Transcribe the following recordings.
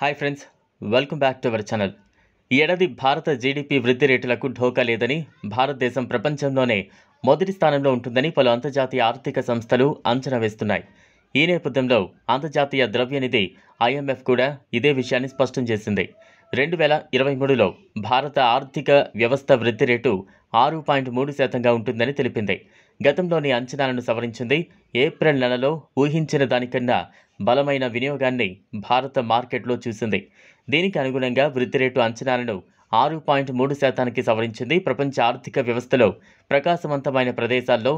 hi friends welcome back to our channel ఈ ఏడాది భారత జీడిపి వృద్ధి రేటులకు ఢోకా లేదని భారతదేశం ప్రపంచంలోనే మొదటి స్థానంలో ఉంటుందని పలు అంతర్జాతీయ ఆర్థిక సంస్థలు అంచనా వేస్తున్నాయి ఈ నేపథ్యంలో అంతర్జాతీయ ద్రవ్యనిధి ఐఎంఎఫ్ కూడా ఇదే విషయాన్ని స్పష్టం చేసింది రెండు వేల ఇరవై మూడులో భారత ఆర్థిక వ్యవస్థ వృద్ధి రేటు ఆరు పాయింట్ మూడు శాతంగా ఉంటుందని తెలిపింది గతంలోని అంచనాలను సవరించింది ఏప్రిల్ నెలలో ఊహించిన దానికన్నా బలమైన వినియోగాన్ని భారత మార్కెట్లో చూసింది దీనికి అనుగుణంగా వృద్ధి రేటు అంచనాలను ఆరు పాయింట్ మూడు శాతానికి సవరించింది ప్రపంచ ఆర్థిక వ్యవస్థలో ప్రకాశవంతమైన ప్రదేశాల్లో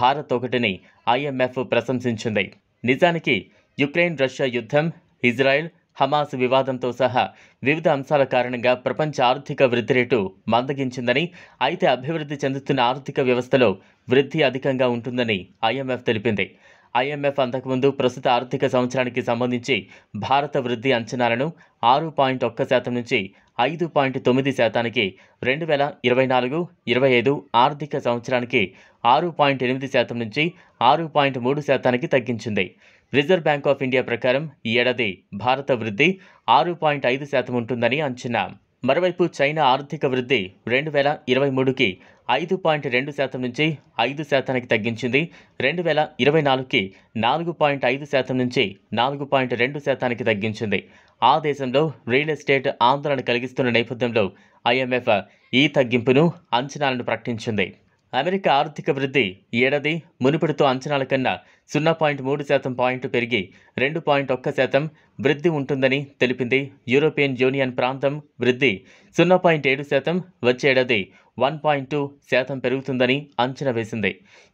భారత్ ఒకటిని ఐఎంఎఫ్ ప్రశంసించింది నిజానికి యుక్రెయిన్ రష్యా యుద్ధం ఇజ్రాయెల్ హమాస్ వివాదంతో సహా వివిధ అంశాల కారణంగా ప్రపంచ ఆర్థిక వృద్ధి రేటు మందగించిందని అయితే అభివృద్ధి చెందుతున్న ఆర్థిక వ్యవస్థలో వృద్ధి అధికంగా ఉంటుందని ఐఎంఎఫ్ తెలిపింది ఐఎంఎఫ్ అంతకుముందు ప్రస్తుత ఆర్థిక సంవత్సరానికి సంబంధించి భారత వృద్ధి అంచనాలను ఆరు పాయింట్ ఒక్క శాతం నుంచి ఐదు పాయింట్ తొమ్మిది శాతానికి రెండు వేల ఇరవై నాలుగు ఇరవై ఐదు ఆర్థిక సంవత్సరానికి ఆరు పాయింట్ ఎనిమిది శాతం నుంచి ఆరు పాయింట్ మూడు శాతానికి తగ్గించింది రిజర్వ్ బ్యాంక్ ఆఫ్ ఇండియా ప్రకారం ఈ ఏడాది భారత వృద్ధి ఆరు పాయింట్ ఐదు శాతం ఉంటుందని అంచనా మరోవైపు చైనా ఆర్థిక వృద్ధి రెండు వేల ఇరవై మూడుకి ఐదు పాయింట్ రెండు శాతం నుంచి ఐదు శాతానికి తగ్గించింది రెండు వేల ఇరవై నాలుగుకి నాలుగు పాయింట్ ఐదు శాతం నుంచి నాలుగు పాయింట్ రెండు శాతానికి తగ్గించింది ఆ దేశంలో రియల్ ఎస్టేట్ ఆందోళన కలిగిస్తున్న నేపథ్యంలో ఐఎంఎఫ్ ఈ తగ్గింపును అంచనాలను ప్రకటించింది అమెరికా ఆర్థిక వృద్ధి ఏడాది మునుపటితో అంచనాల కన్నా సున్నా పాయింట్ మూడు శాతం పాయింట్ పెరిగి రెండు పాయింట్ ఒక్క శాతం వృద్ధి ఉంటుందని తెలిపింది యూరోపియన్ యూనియన్ ప్రాంతం వృద్ధి సున్నా పాయింట్ ఏడు శాతం వచ్చేడాది వన్ పాయింట్ టూ శాతం పెరుగుతుందని అంచనా వేసింది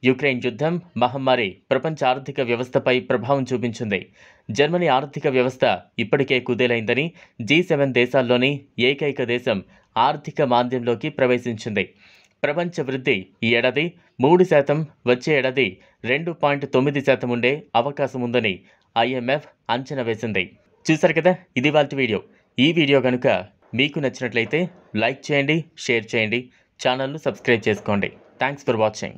యుక్రెయిన్ యుద్ధం మహమ్మారి ప్రపంచ ఆర్థిక వ్యవస్థపై ప్రభావం చూపించింది జర్మనీ ఆర్థిక వ్యవస్థ ఇప్పటికే కుదేలైందని జీ సెవెన్ దేశాల్లోని ఏకైక దేశం ఆర్థిక మాంద్యంలోకి ప్రవేశించింది ప్రపంచ వృద్ధి ఈ ఏడాది మూడు శాతం వచ్చే ఏడాది రెండు పాయింట్ తొమ్మిది శాతం ఉండే అవకాశం ఉందని ఐఎంఎఫ్ అంచనా వేసింది చూశారు కదా ఇది వాళ్ళ వీడియో ఈ వీడియో కనుక మీకు నచ్చినట్లయితే లైక్ చేయండి షేర్ చేయండి ఛానల్ను సబ్స్క్రైబ్ చేసుకోండి థ్యాంక్స్ ఫర్ వాచింగ్